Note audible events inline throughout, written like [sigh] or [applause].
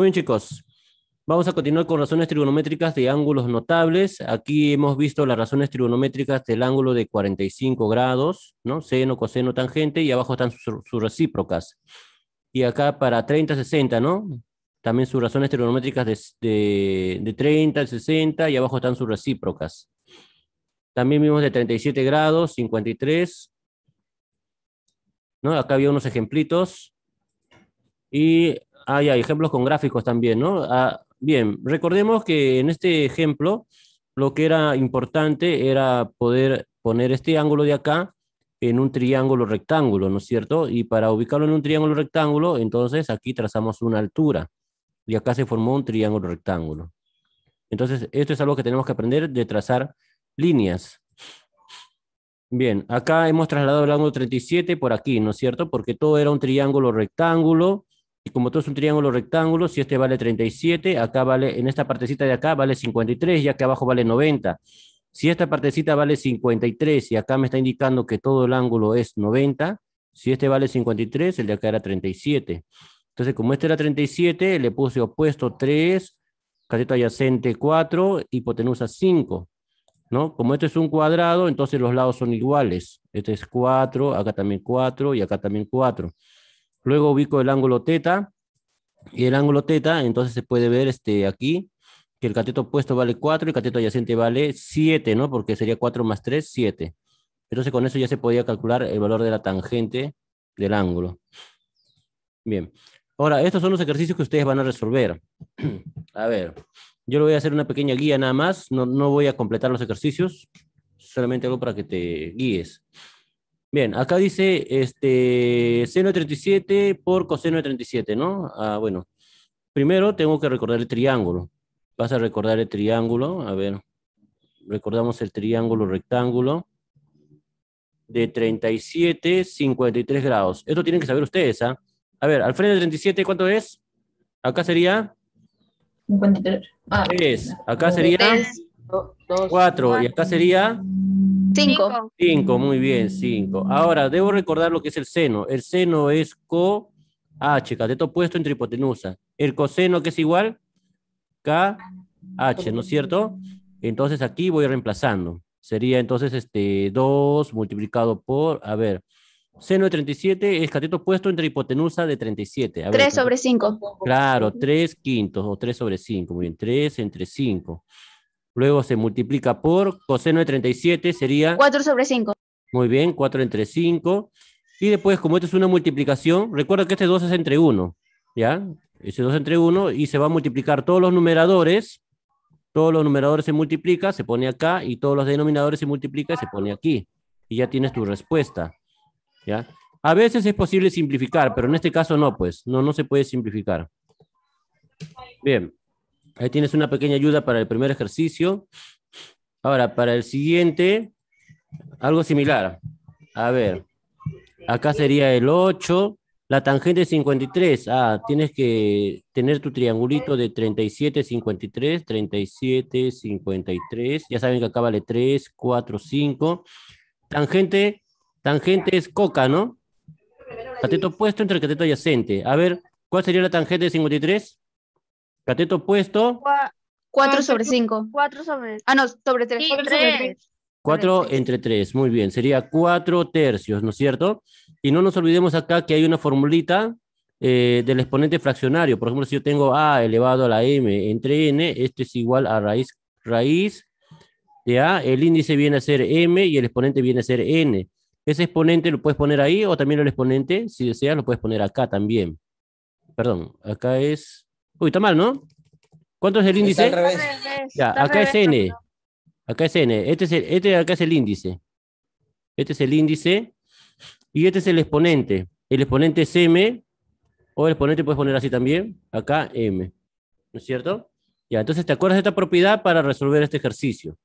Muy bien, chicos. Vamos a continuar con razones trigonométricas de ángulos notables. Aquí hemos visto las razones trigonométricas del ángulo de 45 grados, ¿no? Seno, coseno, tangente, y abajo están sus, recíprocas. Y acá para 30, 60, ¿no? También sus razones trigonométricas de, de, 30, 60, y abajo están sus recíprocas. También vimos de 37 grados, 53. ¿no? Acá había unos ejemplitos. Y Ah, ya, ejemplos con gráficos también, ¿no? Ah, bien, recordemos que en este ejemplo lo que era importante era poder poner este ángulo de acá en un triángulo rectángulo, ¿no es cierto? Y para ubicarlo en un triángulo rectángulo, entonces aquí trazamos una altura. Y acá se formó un triángulo rectángulo. Entonces, esto es algo que tenemos que aprender de trazar líneas. Bien, acá hemos trasladado el ángulo 37 por aquí, ¿no es cierto? Porque todo era un triángulo rectángulo y como todo es un triángulo rectángulo, si este vale 37, acá vale, en esta partecita de acá vale 53 y acá abajo vale 90. Si esta partecita vale 53 y acá me está indicando que todo el ángulo es 90, si este vale 53, el de acá era 37. Entonces, como este era 37, le puse opuesto 3, cateto adyacente 4, hipotenusa 5. ¿no? Como este es un cuadrado, entonces los lados son iguales. Este es 4, acá también 4 y acá también 4. Luego ubico el ángulo teta y el ángulo teta, entonces se puede ver este, aquí que el cateto opuesto vale 4 y el cateto adyacente vale 7, ¿no? Porque sería 4 más 3, 7. Entonces con eso ya se podía calcular el valor de la tangente del ángulo. Bien. Ahora, estos son los ejercicios que ustedes van a resolver. [clears throat] a ver, yo le voy a hacer una pequeña guía nada más. No, no voy a completar los ejercicios, solamente algo para que te guíes. Bien, acá dice este, seno 37 por coseno de 37, ¿no? Ah, bueno, primero tengo que recordar el triángulo. Vas a recordar el triángulo, a ver, recordamos el triángulo rectángulo de 37, 53 grados. Esto tienen que saber ustedes, ¿ah? A ver, al frente de 37, ¿cuánto es? Acá sería... 53. Ah, 3. Acá sería... 4. Y acá sería... 5 5 muy bien, 5 Ahora, debo recordar lo que es el seno. El seno es co H, ah, cateto opuesto entre hipotenusa. El coseno, que es igual, h ¿no es cierto? Entonces aquí voy reemplazando. Sería entonces este 2 multiplicado por, a ver, seno de 37 es cateto opuesto entre hipotenusa de 37. A 3 ver, sobre 5. Claro, 3 quintos o 3 sobre 5. Muy bien, 3 entre 5. Luego se multiplica por coseno de 37, sería... 4 sobre 5. Muy bien, 4 entre 5. Y después, como esto es una multiplicación, recuerda que este 2 es entre 1, ¿ya? Ese 2 entre 1 y se va a multiplicar todos los numeradores. Todos los numeradores se multiplican, se pone acá, y todos los denominadores se multiplican y se pone aquí. Y ya tienes tu respuesta, ¿ya? A veces es posible simplificar, pero en este caso no, pues. No, no se puede simplificar. Bien. Ahí tienes una pequeña ayuda para el primer ejercicio. Ahora, para el siguiente, algo similar. A ver, acá sería el 8, la tangente 53. Ah, tienes que tener tu triangulito de 37, 53, 37, 53. Ya saben que acá vale 3, 4, 5. Tangente, tangente es coca, ¿no? Cateto opuesto entre el cateto adyacente. A ver, ¿cuál sería la tangente de 53? Cateto opuesto. 4 sobre 5. 4 sobre Ah, no, sobre 3. 4 entre 3, muy bien, sería 4 tercios, ¿no es cierto? Y no nos olvidemos acá que hay una formulita eh, del exponente fraccionario. Por ejemplo, si yo tengo a elevado a la m entre n, esto es igual a raíz, raíz de a. El índice viene a ser m y el exponente viene a ser n. Ese exponente lo puedes poner ahí o también el exponente, si deseas, lo puedes poner acá también. Perdón, acá es Uy, está mal, ¿no? ¿Cuánto es el índice? acá es N. Acá es N. Este, es este acá es el índice. Este es el índice. Y este es el exponente. El exponente es M. O el exponente puedes poner así también. Acá M. ¿No es cierto? Ya, entonces te acuerdas de esta propiedad para resolver este ejercicio.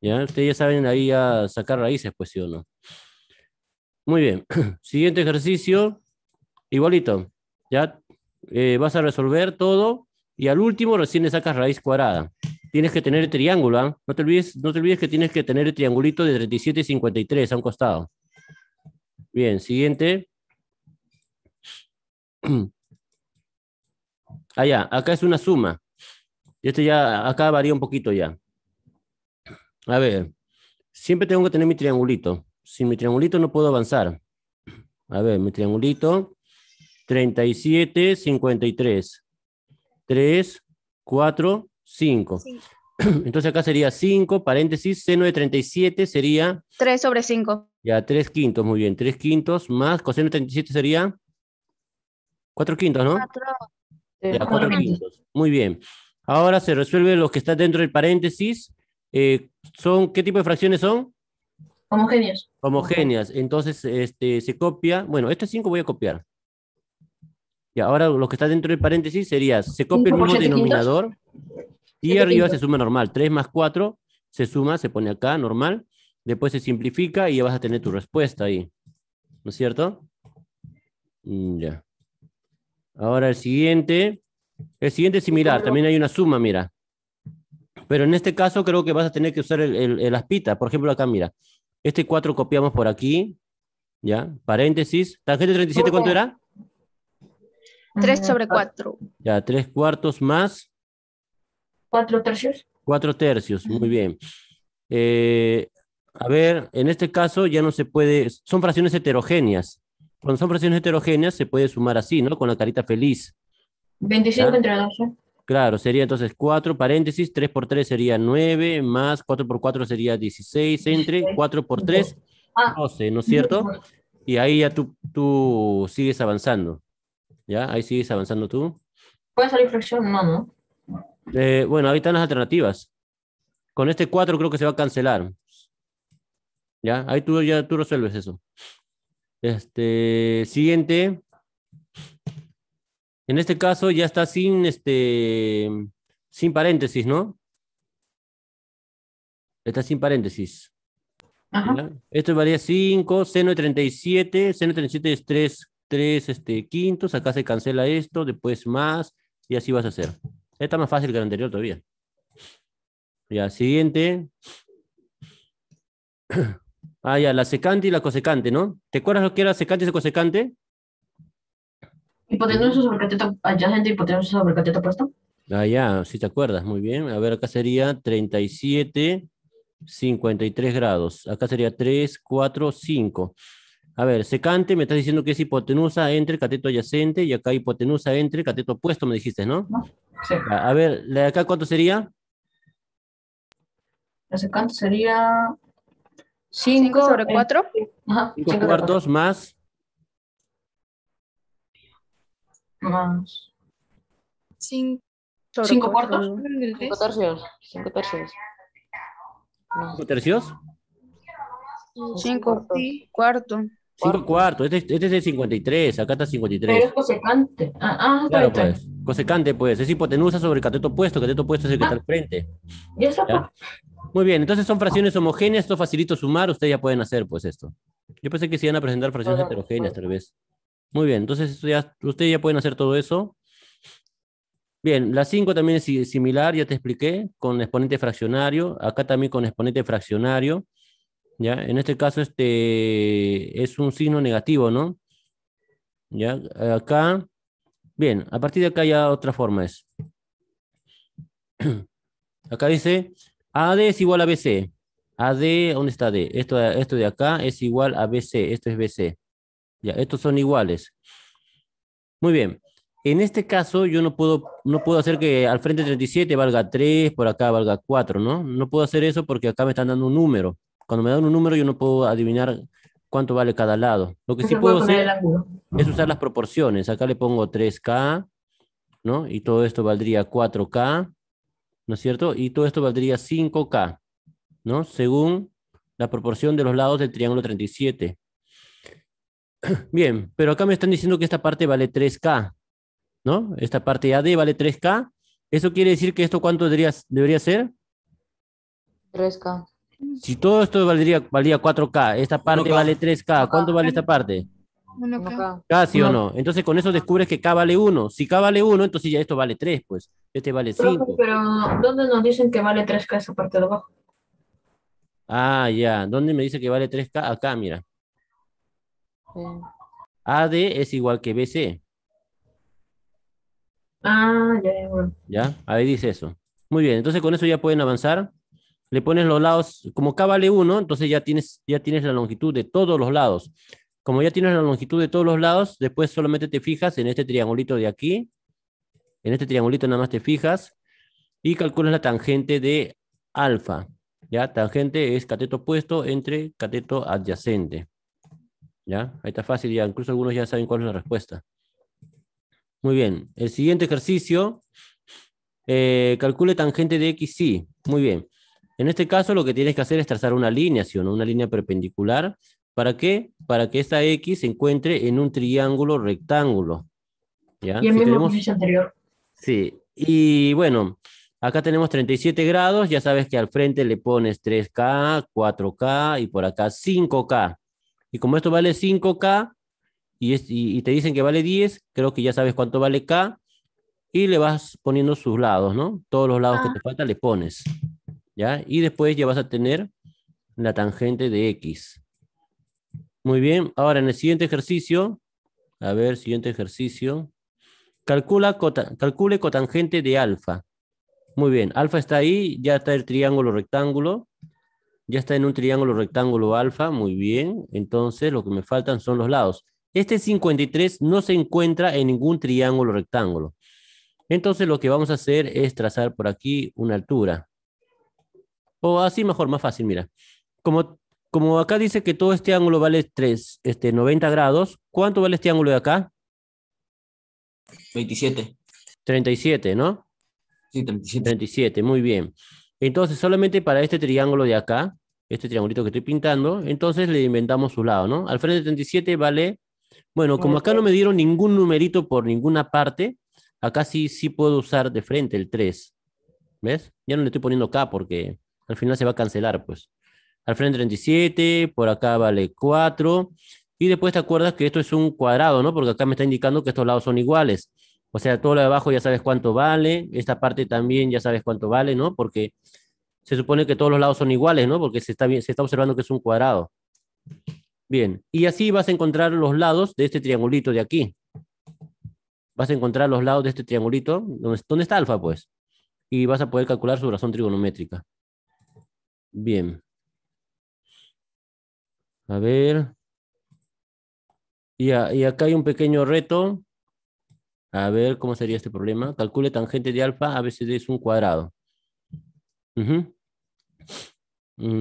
Ya, ustedes ya saben ahí a sacar raíces, pues sí o no. Muy bien. [clears throat] Siguiente ejercicio. Igualito. Ya eh, vas a resolver todo y al último recién le sacas raíz cuadrada. Tienes que tener el triángulo, ¿ah? no, te olvides, no te olvides que tienes que tener el triangulito de 37 y 53 a un costado. Bien, siguiente. Allá, [clears throat] ah, acá es una suma. Este ya, acá varía un poquito ya. A ver, siempre tengo que tener mi triangulito. Sin mi triangulito no puedo avanzar. A ver, mi triangulito. 37, 53. 3, 4, 5. Entonces acá sería 5, paréntesis, seno de 37 sería... 3 sobre 5. Ya, 3 quintos, muy bien. 3 quintos más coseno de 37 sería... 4 quintos, ¿no? 4. 4 quintos. Muy bien. Ahora se resuelve lo que está dentro del paréntesis. Eh, son, ¿Qué tipo de fracciones son? Homogéneas. Homogéneas. Entonces este, se copia... Bueno, este 5 voy a copiar. Y ahora lo que está dentro del paréntesis sería, se copia el mismo denominador y arriba se suma normal. 3 más 4 se suma, se pone acá, normal. Después se simplifica y ya vas a tener tu respuesta ahí. ¿No es cierto? Mm, ya. Ahora el siguiente. El siguiente es similar, también hay una suma, mira. Pero en este caso creo que vas a tener que usar el, aspita. Por ejemplo, acá, mira. Este 4 copiamos por aquí. ¿Ya? Paréntesis. Tangente 37, ¿cuánto era? 3 sobre 4. Ya, 3 cuartos más. 4 tercios. 4 tercios, muy bien. Eh, a ver, en este caso ya no se puede, son fracciones heterogéneas. Cuando son fracciones heterogéneas se puede sumar así, ¿no? Con la carita feliz. 25 entre 12. ¿eh? Claro, sería entonces 4 paréntesis, 3 por 3 sería 9, más 4 por 4 sería 16, entre 4 por 3, 12, ah. ¿no es cierto? Y ahí ya tú, tú sigues avanzando. ¿Ya? Ahí sigues avanzando tú. ¿Puede salir fracción? No, no. Eh, bueno, bueno, están las alternativas. Con este 4 creo que se va a cancelar. ¿Ya? Ahí tú, ya, tú resuelves eso. Este, siguiente. En este caso ya está sin, este, sin paréntesis, ¿no? Está sin paréntesis. Ajá. Esto varía 5, seno de 37, seno de 37 es 3 tres este, quintos, acá se cancela esto, después más, y así vas a hacer. Está más fácil que el anterior todavía. Ya, siguiente. [clears throat] Ah, ya, la secante y la cosecante, ¿no? ¿Te acuerdas lo que era secante y cosecante? Hipotenusa sobre cateto gente hipotenusa sobre cateto opuesto. Ah, ya, si te acuerdas, muy bien. A ver, acá sería 37, 53 grados. Acá sería 3, 4, 5. A ver, secante, me estás diciendo que es hipotenusa entre cateto adyacente y acá hipotenusa entre cateto opuesto, me dijiste, ¿no? Sí. A, ver, acá cuánto sería? La secante sería 5 sobre 4. 5 cuartos más. Más. 5 cuartos. 5 tercios. 5 tercios. ¿5 tercios? 5 cuartos. Cinco cuartos, este, este, es de 53, acá está 53. Pero es cosecante. Ah, ah claro, pues. Cosecante, pues. Es hipotenusa sobre el cateto opuesto. Cateto opuesto es el que ah. está al frente. Ya está. Muy bien, entonces son fracciones homogéneas. Esto facilito sumar. Ustedes ya pueden hacer, pues, esto. Yo pensé que se iban a presentar fracciones heterogéneas, tal vez. Muy bien, entonces ustedes ya pueden hacer todo eso. Bien, la 5 también es similar, ya te expliqué, con exponente fraccionario. Acá también con exponente fraccionario. ¿ya? En este caso, este es un signo negativo, ¿no? ¿Ya? Acá, bien, a partir de acá ya otra forma es. [clears throat] Acá dice, AD es igual a BC. AD, ¿dónde está D? Esto, esto de acá es igual a BC, esto es BC. Ya, estos son iguales. Muy bien. En este caso, yo no puedo, no puedo hacer que al frente 37 valga 3, por acá valga 4, ¿no? No puedo hacer eso porque acá me están dando un número cuando me dan un número yo no puedo adivinar cuánto vale cada lado. Lo que sí puedo hacer es usar las proporciones. Acá le pongo 3K, ¿no? Y todo esto valdría 4K, ¿no es cierto? Y todo esto valdría 5K, ¿no? Según la proporción de los lados del triángulo 37. [clears throat] Bien, pero acá me están diciendo que esta parte vale 3K, ¿no? Esta parte AD vale 3K. ¿Eso quiere decir que esto cuánto debería, debería ser? 3K. Si todo esto valdría, valía 4K, esta parte vale 3K, ¿cuánto vale esta parte? 1K. Casi o no. Entonces con eso descubres que K vale 1. Si K vale 1, entonces ya esto vale 3, pues. Este vale 5. Pero, ¿dónde nos dicen que vale 3K esa parte de abajo? Ah, ya. ¿Dónde me dice que vale 3K? Acá, mira. AD es igual que BC. Ah, ya, Ya, ahí dice eso. Muy bien, entonces con eso ya pueden avanzar le pones los lados, como K vale 1, entonces ya tienes, ya tienes la longitud de todos los lados. Como ya tienes la longitud de todos los lados, después solamente te fijas en este triangulito de aquí, en este triangulito nada más te fijas y calculas la tangente de alfa. ¿Ya? Tangente es cateto opuesto entre cateto adyacente. ¿Ya? Ahí está fácil, ya incluso algunos ya saben cuál es la respuesta. Muy bien, el siguiente ejercicio, eh, calcule tangente de x sí Muy bien, en este caso lo que tienes que hacer es trazar una línea, no, una línea perpendicular. ¿Para qué? Para que esta X se encuentre en un triángulo rectángulo. ¿Ya? Y el anterior. Sí, y bueno, acá tenemos 37 grados, ya sabes que al frente le pones 3K, 4K y por acá 5K. Y como esto vale 5K y, te dicen que vale 10, creo que ya sabes cuánto vale K, y le vas poniendo sus lados, ¿no? Todos los lados que ah. te faltan le pones. ¿ya? Y después ya vas a tener la tangente de X. Muy bien, ahora en el siguiente ejercicio, a ver, siguiente ejercicio, calcula calcule cotangente de alfa. Muy bien, alfa está ahí, ya está el triángulo rectángulo, ya está en un triángulo rectángulo alfa, muy bien, entonces lo que me faltan son los lados. Este 53 no se encuentra en ningún triángulo rectángulo. Entonces lo que vamos a hacer es trazar por aquí una altura. O así mejor, más fácil, mira. Como, como acá dice que todo este ángulo vale 3, este, 90 grados, ¿cuánto vale este ángulo de acá? 27. 37, ¿no? Sí, 37. 37, muy bien. Entonces, solamente para este triángulo de acá, este triangulito que estoy pintando, entonces le inventamos su lado, ¿no? Al frente de 37 vale, bueno, como acá no me dieron ningún numerito por ninguna parte, acá sí, sí puedo usar de frente el 3. ¿Ves? Ya no le estoy poniendo acá porque al final se va a cancelar, pues. Al frente 37, por acá vale 4. Y después te acuerdas que esto es un cuadrado, ¿no? Porque acá me está indicando que estos lados son iguales. O sea, todo lo de abajo ya sabes cuánto vale. Esta parte también ya sabes cuánto vale, ¿no? Porque se supone que todos los lados son iguales, ¿no? Porque se está, se está observando que es un cuadrado. Bien. Y así vas a encontrar los lados de este triangulito de aquí. Vas a encontrar los lados de este triangulito. ¿Dónde, dónde está alfa, pues? Y vas a poder calcular su razón trigonométrica. Bien. A ver. Y, acá hay un pequeño reto. A ver cómo sería este problema. Calcule tangente de alfa, a veces es un cuadrado. Mm,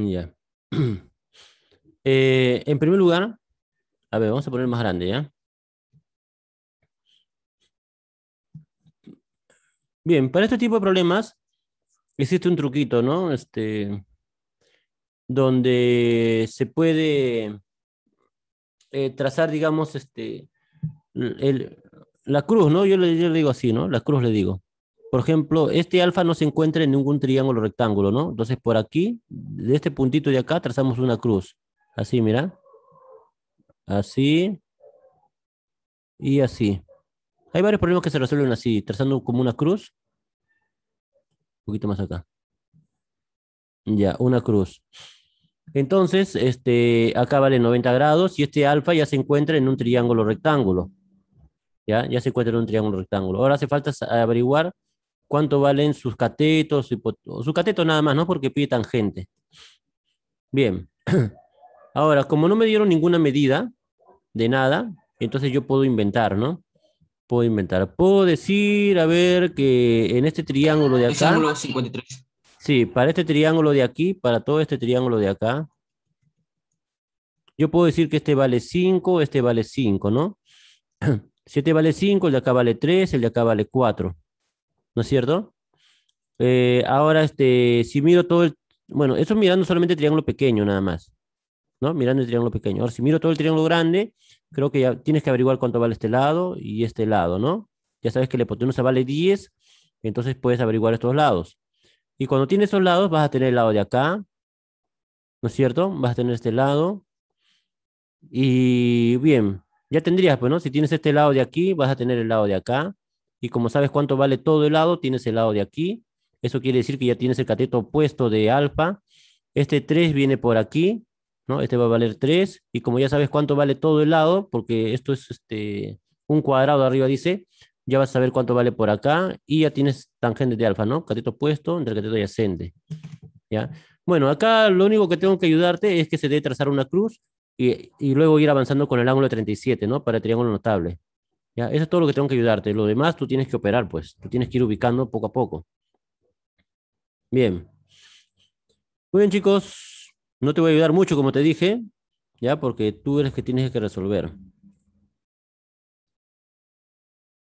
ya. [clears throat] Eh, en primer lugar, a ver, vamos a poner más grande, ¿ya? Bien, para este tipo de problemas existe un truquito, ¿no? Este, donde se puede eh, trazar, digamos, este, la cruz, ¿no? Yo le, yo le, digo así, ¿no? La cruz le digo. Por ejemplo, este alfa no se encuentra en ningún triángulo rectángulo, ¿no? Entonces, por aquí, de este puntito de acá, trazamos una cruz. Así, mira. Así. Y así. Hay varios problemas que se resuelven así, trazando como una cruz. Un poquito más acá. Ya, una cruz. Entonces, este, acá vale 90 grados y este alfa ya se encuentra en un triángulo rectángulo. ¿Ya? ya se encuentra en un triángulo rectángulo. Ahora hace falta averiguar cuánto valen sus catetos, sus catetos nada más, ¿no? Porque pide tangente. Bien. [clears throat] Ahora, como no me dieron ninguna medida de nada, entonces yo puedo inventar, ¿no? Puedo inventar. Puedo decir, a ver, que en este triángulo de acá... Es 53. Sí, para este triángulo de aquí, para todo este triángulo de acá, yo puedo decir que este vale 5, este vale 5, ¿no? [clears throat] Si este vale 5, el de acá vale 3, el de acá vale 4, ¿no es cierto? Eh, ahora, este, si miro todo el... Bueno, eso mirando solamente el triángulo pequeño nada más, ¿no? Mirando el triángulo pequeño. Ahora, si miro todo el triángulo grande, creo que ya tienes que averiguar cuánto vale este lado y este lado, ¿no? Ya sabes que la hipotenusa vale 10, entonces puedes averiguar estos lados. Y cuando tienes esos lados, vas a tener el lado de acá, ¿no es cierto? Vas a tener este lado. Y bien, ya tendrías, pues, ¿no? Si tienes este lado de aquí, vas a tener el lado de acá. Y como sabes cuánto vale todo el lado, tienes el lado de aquí. Eso quiere decir que ya tienes el cateto opuesto de alfa. Este 3 viene por aquí, ¿no? Este va a valer 3. Y como ya sabes cuánto vale todo el lado, porque esto es este, un cuadrado arriba dice, ya vas a ver cuánto vale por acá y ya tienes tangente de alfa, ¿no? Cateto opuesto entre cateto adyacente, ¿ya? Bueno, acá lo único que tengo que ayudarte es que se dé trazar una cruz y, luego ir avanzando con el ángulo de 37, ¿no? Para el triángulo notable, ¿ya? Eso es todo lo que tengo que ayudarte. Lo demás tú tienes que operar, pues. Tú tienes que ir ubicando poco a poco. Bien. Muy bien, chicos. No te voy a ayudar mucho, como te dije, ¿ya? Porque tú eres que tienes que resolver.